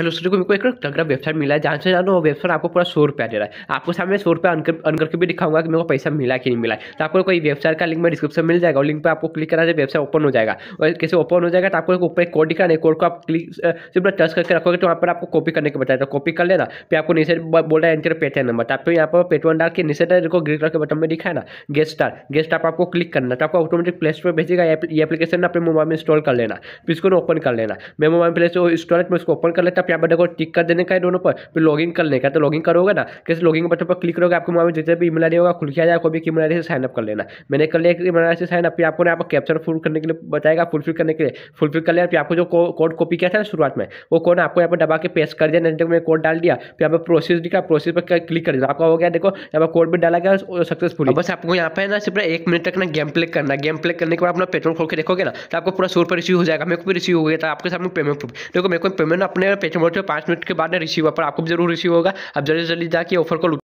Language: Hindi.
हेलो सर को मेरे को एक तगड़ा वेबसाइट मिला है जहाँ से जानो वो वेबसाइट आपको पूरा सौ रुपया दे रहा है आपको सामने सौ रुपया अन करके भी दिखाऊंगा कि मेरे को पैसा मिला कि नहीं मिला है तो आपको कोई वेबसाइट का लिंक में डिस्क्रिप्शन मिल जाएगा और लिंक पर आपको क्लिक करा से वेबसाइट ओपन हो जाएगा और कैसे ओपन हो जाएगा तो आपको ऊपर एक कोड दिखा नहीं कोड को आप क्लिक सिर्फ टच करके रखोगे तो वहाँ पर आपको कॉपी करने के बताया कॉपी तो कर लेना फिर आपको नीचे बोल रहा है एंटर पेटीएम नंबर तो आपको यहाँ पर पेटीएम डाल के नीचे को ग्रीन कलर के बटन में दिखाया ना गेस्ट स्टार गेस्ट स्टार आपको क्लिक करना तो आपको ऑटोमेटिक प्ले स्टोर भेजेगा ये एप्लीकेशन अपने मोबाइल में इंस्टॉल कर लेना फिर इसको ओपन कर लेना मैं मोबाइल प्ले स्टोर इंस्टॉल मैं उसको ओपन कर लेता आपको यहाँ पर देखो टिक कर देने का है दोनों पर फिर लॉगिन करने का तो लॉगिन करोगे ना कैसे लॉगिन बटन पर क्लिक करोगे आपको मोबाइल जितने भी ईमेल होगा खुल के आ जाएगा कोई भी ईमेल से साइन अप कर लेना मैंने कर लिया ईमेल आई से साइन अप आपको यहाँ पर कैप्चर फुल करने के लिए बताएगा फुलफिल करने के लिए फुलफिल कर लिया आपको जो कोड कॉपी किया था ना शुरुआत में वो कोड आपको यहाँ पर दबा के पेस्ट कर दिया नहीं में कोड डाल दिया फिर यहाँ पर प्रोसेस दिखा प्रोसेस पर क्लिक कर दिया आपका हो गया देखो यहाँ पर कोड भी डाला गया सक्सेसफुल बस आपको यहाँ पर ना सिर्फ एक मिनट तक ना गेम प्ले करना गेम प्ले करने के बाद अपना पेट्रोल खोल के देखोगे ना तो आपको पूरा सोर पर रिसीव हो जाएगा मेरे को भी रिसीव हो गया था आपके सामने पेमेंट देखो मेरे को पेमेंट अपने से मोटे पाँच मिनट के बाद रिसीव पर आपको भी जरूर रिसीव होगा आप जल्दी जल्दी जाके ऑफर को